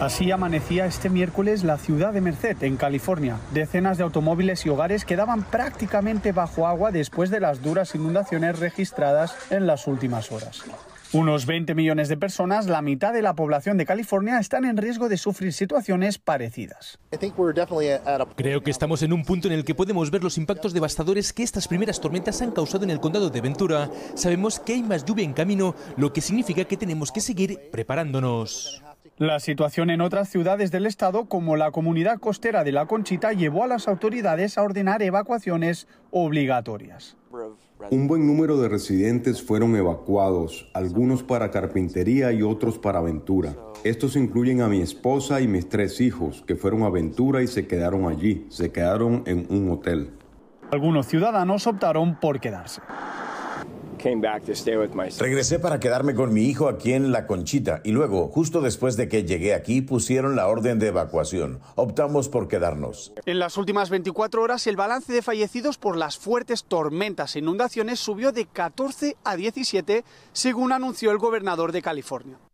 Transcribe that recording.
Así amanecía este miércoles la ciudad de Merced, en California. Decenas de automóviles y hogares quedaban prácticamente bajo agua después de las duras inundaciones registradas en las últimas horas. Unos 20 millones de personas, la mitad de la población de California, están en riesgo de sufrir situaciones parecidas. Creo que estamos en un punto en el que podemos ver los impactos devastadores que estas primeras tormentas han causado en el condado de Ventura. Sabemos que hay más lluvia en camino, lo que significa que tenemos que seguir preparándonos. La situación en otras ciudades del estado, como la comunidad costera de La Conchita, llevó a las autoridades a ordenar evacuaciones obligatorias. Un buen número de residentes fueron evacuados, algunos para carpintería y otros para aventura. Estos incluyen a mi esposa y mis tres hijos, que fueron a aventura y se quedaron allí, se quedaron en un hotel. Algunos ciudadanos optaron por quedarse. Regresé para quedarme con mi hijo aquí en La Conchita y luego, justo después de que llegué aquí, pusieron la orden de evacuación. Optamos por quedarnos. En las últimas 24 horas, el balance de fallecidos por las fuertes tormentas e inundaciones subió de 14 a 17, según anunció el gobernador de California.